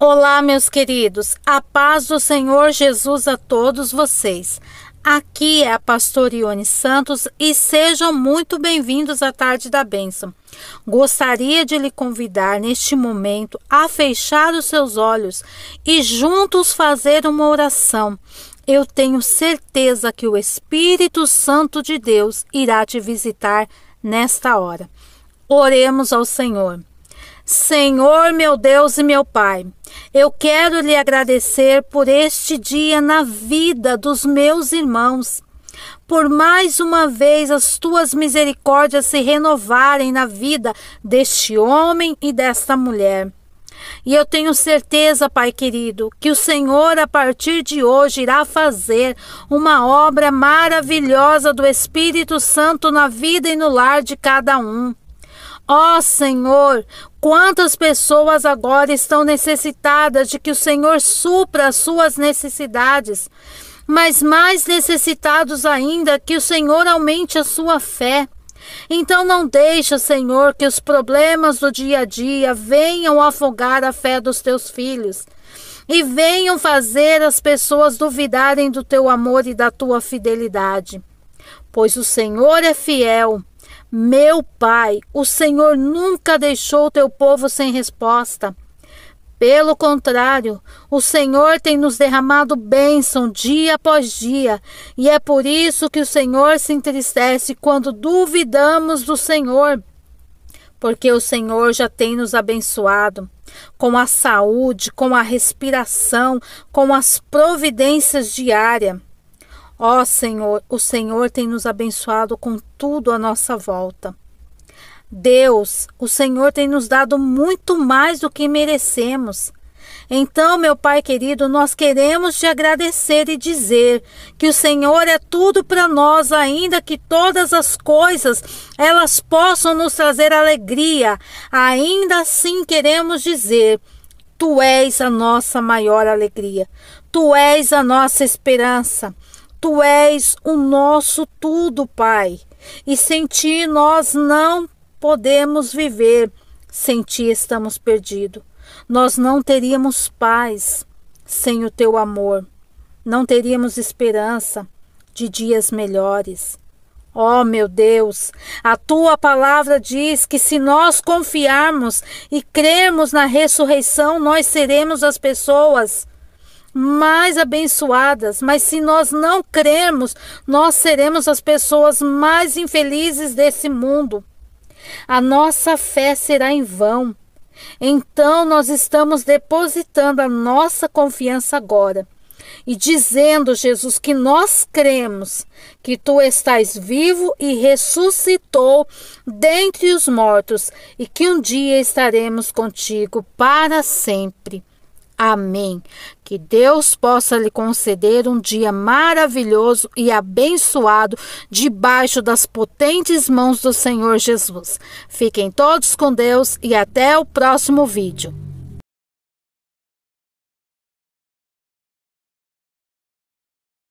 Olá, meus queridos, a paz do Senhor Jesus a todos vocês. Aqui é a pastora Ione Santos e sejam muito bem-vindos à Tarde da Bênção. Gostaria de lhe convidar neste momento a fechar os seus olhos e juntos fazer uma oração. Eu tenho certeza que o Espírito Santo de Deus irá te visitar nesta hora. Oremos ao Senhor. Senhor, meu Deus e meu Pai. Eu quero lhe agradecer por este dia na vida dos meus irmãos. Por mais uma vez as tuas misericórdias se renovarem na vida deste homem e desta mulher. E eu tenho certeza, Pai querido, que o Senhor, a partir de hoje, irá fazer uma obra maravilhosa do Espírito Santo na vida e no lar de cada um. Ó oh, Senhor, quantas pessoas agora estão necessitadas de que o Senhor supra as suas necessidades, mas mais necessitados ainda que o Senhor aumente a sua fé. Então não deixa, Senhor, que os problemas do dia a dia venham afogar a fé dos teus filhos e venham fazer as pessoas duvidarem do teu amor e da tua fidelidade. Pois o Senhor é fiel meu Pai, o Senhor nunca deixou o teu povo sem resposta. Pelo contrário, o Senhor tem nos derramado bênção dia após dia, e é por isso que o Senhor se entristece quando duvidamos do Senhor, porque o Senhor já tem nos abençoado com a saúde, com a respiração, com as providências diárias. Ó Senhor, o Senhor tem nos abençoado com tudo à nossa volta. Deus, o Senhor tem nos dado muito mais do que merecemos. Então, meu Pai querido, nós queremos te agradecer e dizer que o Senhor é tudo para nós, ainda que todas as coisas elas possam nos trazer alegria. Ainda assim queremos dizer, tu és a nossa maior alegria. Tu és a nossa esperança. Tu és o nosso tudo, Pai, e sem ti nós não podemos viver. Sem ti estamos perdidos. Nós não teríamos paz sem o teu amor. Não teríamos esperança de dias melhores. Ó oh, meu Deus, a tua palavra diz que se nós confiarmos e crermos na ressurreição, nós seremos as pessoas mais abençoadas, mas se nós não crermos, nós seremos as pessoas mais infelizes desse mundo. A nossa fé será em vão. Então nós estamos depositando a nossa confiança agora e dizendo, Jesus, que nós cremos que tu estás vivo e ressuscitou dentre os mortos e que um dia estaremos contigo para sempre. Amém. Que Deus possa lhe conceder um dia maravilhoso e abençoado debaixo das potentes mãos do Senhor Jesus. Fiquem todos com Deus e até o próximo vídeo.